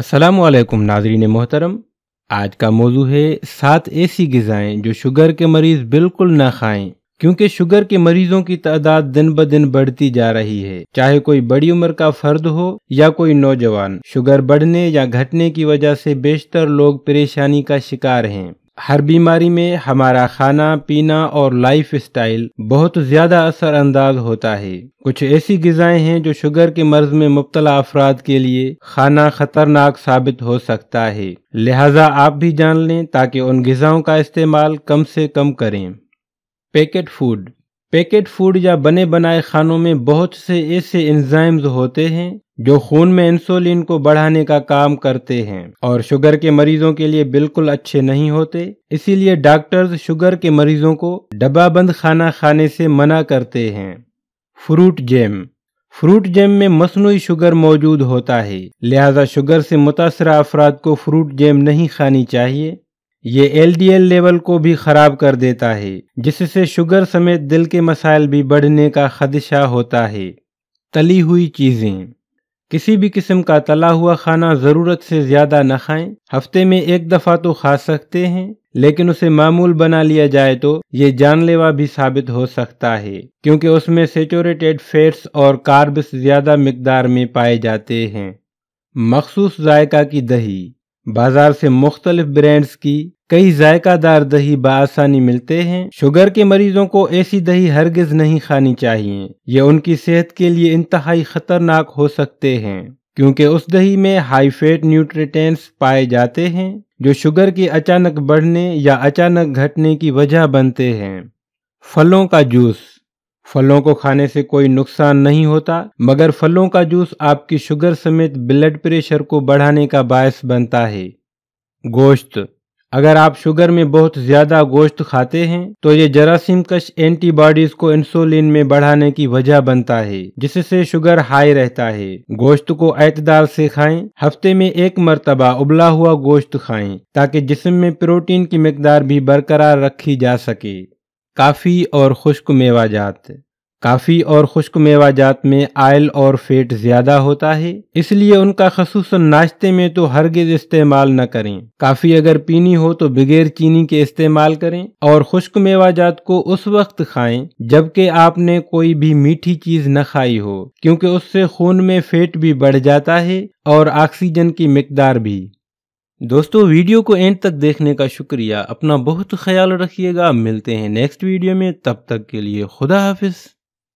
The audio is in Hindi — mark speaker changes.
Speaker 1: असलम नाजरीन मोहतरम आज का मौजू है सात ऐसी गज़ाएं जो शुगर के मरीज़ बिल्कुल ना खाएं क्योंकि शुगर के मरीजों की तादाद दिन ब दिन बढ़ती जा रही है चाहे कोई बड़ी उम्र का फर्द हो या कोई नौजवान शुगर बढ़ने या घटने की वजह से बेशतर लोग परेशानी का शिकार हैं हर बीमारी में हमारा खाना पीना और लाइफ स्टाइल बहुत ज़्यादा असरअंदाज होता है कुछ ऐसी गज़ाएँ हैं जो शुगर के मर्ज में मुबतला अफराद के लिए खाना खतरनाक साबित हो सकता है लिहाजा आप भी जान लें ताकि उन गज़ाओं का इस्तेमाल कम से कम करें पैकेट फूड पैकेट फूड या बने बनाए खानों में बहुत से ऐसे एंजाइम्स होते हैं जो खून में इंसुलिन को बढ़ाने का काम करते हैं और शुगर के मरीजों के लिए बिल्कुल अच्छे नहीं होते इसीलिए डॉक्टर्स शुगर के मरीजों को डब्बा बंद खाना खाने से मना करते हैं फ्रूट जैम फ्रूट जैम में मसनू शुगर मौजूद होता है लिहाजा शुगर से मुतासर अफराद को फ्रूट जैम नहीं खानी चाहिए ये एलडीएल लेवल को भी खराब कर देता है जिससे शुगर समेत दिल के मसाइल भी बढ़ने का खदशा होता है तली हुई चीज़ें किसी भी किस्म का तला हुआ खाना ज़रूरत से ज़्यादा न खाएं हफ्ते में एक दफ़ा तो खा सकते हैं लेकिन उसे मामूल बना लिया जाए तो ये जानलेवा भी साबित हो सकता है क्योंकि उसमें सेचोरेटेड फैट्स और कार्ब्स ज़्यादा मकदार में पाए जाते हैं मखसूस जायका की दही बाजार से मुख्तलिफ ब्रांड्स की कई जायकादार दही बसानी मिलते हैं शुगर के मरीजों को ऐसी दही हरगिज नहीं खानी चाहिए यह उनकी सेहत के लिए इंतहाई खतरनाक हो सकते हैं क्योंकि उस दही में हाई फैट न्यूट्रिटेंट्स पाए जाते हैं जो शुगर के अचानक बढ़ने या अचानक घटने की वजह बनते हैं फलों का जूस फलों को खाने से कोई नुकसान नहीं होता मगर फलों का जूस आपकी शुगर समेत ब्लड प्रेशर को बढ़ाने का बायस बनता है गोश्त अगर आप शुगर में बहुत ज़्यादा गोश्त खाते हैं तो ये जरासीम कश एंटीबॉडीज को इंसुलिन में बढ़ाने की वजह बनता है जिससे शुगर हाई रहता है गोश्त को ऐतदाल से खाएं हफ्ते में एक मरतबा उबला हुआ गोश्त खाएं ताकि जिसम में प्रोटीन की मकदार भी बरकरार रखी जा सके काफ़ी और खुश्क मेवाजात काफ़ी और खुश्क मेवाजात में आयल और फेट ज़्यादा होता है इसलिए उनका खसूस नाश्ते में तो हरगिज़ इस्तेमाल न करें काफ़ी अगर पीनी हो तो बगैर चीनी के इस्तेमाल करें और खुश्क मेवाजात को उस वक्त खाएं जबकि आपने कोई भी मीठी चीज़ न खाई हो क्योंकि उससे खून में फेट भी बढ़ जाता है और ऑक्सीजन की मकदार भी दोस्तों वीडियो को एंड तक देखने का शुक्रिया अपना बहुत ख्याल रखिएगा मिलते हैं नेक्स्ट वीडियो में तब तक के लिए खुदा हाफिज़